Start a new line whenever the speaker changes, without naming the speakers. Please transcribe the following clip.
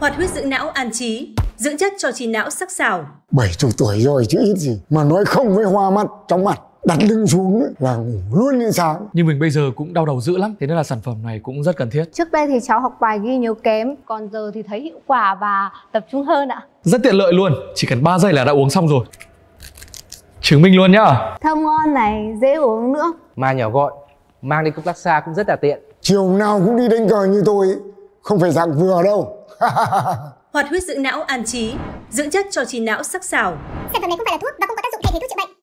hoạt huyết dưỡng não an trí, dưỡng chất cho trí não sắc sảo.
70 tuổi rồi chứ ít gì mà nói không với hoa mắt trong mặt đặt lưng xuống là ngủ luôn như sáng
nhưng mình bây giờ cũng đau đầu dữ lắm thế nên là sản phẩm này cũng rất cần thiết
trước đây thì cháu học bài ghi nhớ kém còn giờ thì thấy hiệu quả và tập trung hơn ạ rất tiện lợi
luôn chỉ cần 3 giây là đã uống xong rồi chứng minh luôn nhá
thơm ngon này dễ uống nữa
mà nhỏ gọn mang đi
công tác xa cũng rất là tiện chiều nào cũng đi đánh cờ như tôi không phải dạng vừa
đâu
hoạt huyết dưỡng não an trí dưỡng chất cho trí não sắc sảo sản phẩm này không phải là thuốc và không có tác dụng thay thế thuốc chữa bệnh